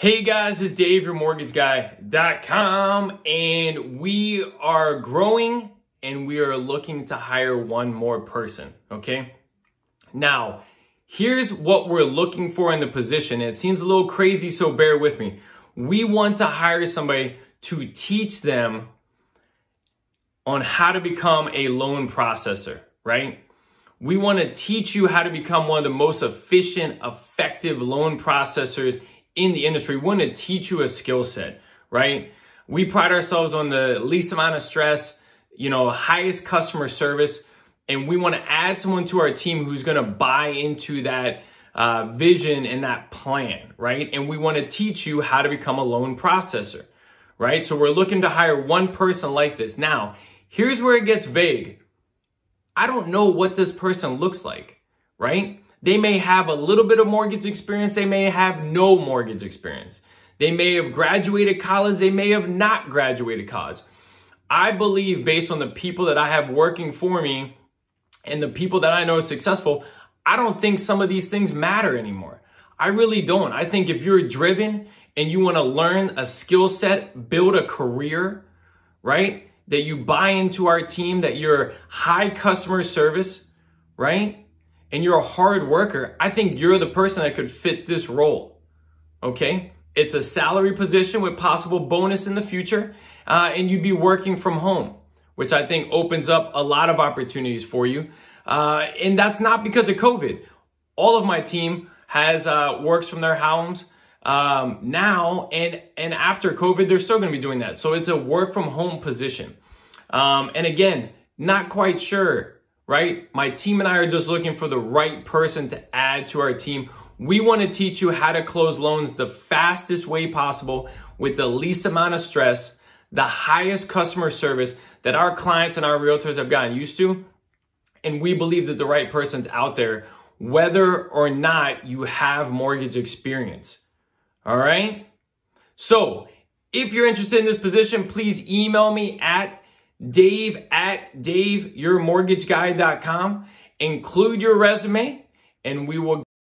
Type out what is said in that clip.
Hey guys, it's Dave, your mortgageguy.com, and we are growing and we are looking to hire one more person, okay? Now, here's what we're looking for in the position. It seems a little crazy, so bear with me. We want to hire somebody to teach them on how to become a loan processor, right? We want to teach you how to become one of the most efficient, effective loan processors in the industry. We want to teach you a skill set, right? We pride ourselves on the least amount of stress, you know, highest customer service, and we want to add someone to our team who's going to buy into that uh, vision and that plan, right? And we want to teach you how to become a loan processor, right? So we're looking to hire one person like this. Now, here's where it gets vague. I don't know what this person looks like, right? They may have a little bit of mortgage experience. They may have no mortgage experience. They may have graduated college. They may have not graduated college. I believe based on the people that I have working for me and the people that I know are successful, I don't think some of these things matter anymore. I really don't. I think if you're driven and you want to learn a skill set, build a career, right? That you buy into our team, that you're high customer service, right? and you're a hard worker, I think you're the person that could fit this role. Okay? It's a salary position with possible bonus in the future, uh, and you'd be working from home, which I think opens up a lot of opportunities for you. Uh, and that's not because of COVID. All of my team has uh, works from their homes um, now, and and after COVID, they're still going to be doing that. So it's a work from home position. Um, and again, not quite sure right? My team and I are just looking for the right person to add to our team. We want to teach you how to close loans the fastest way possible with the least amount of stress, the highest customer service that our clients and our realtors have gotten used to. And we believe that the right person's out there, whether or not you have mortgage experience. All right. So if you're interested in this position, please email me at dave at daveyourmortgageguy.com. Include your resume and we will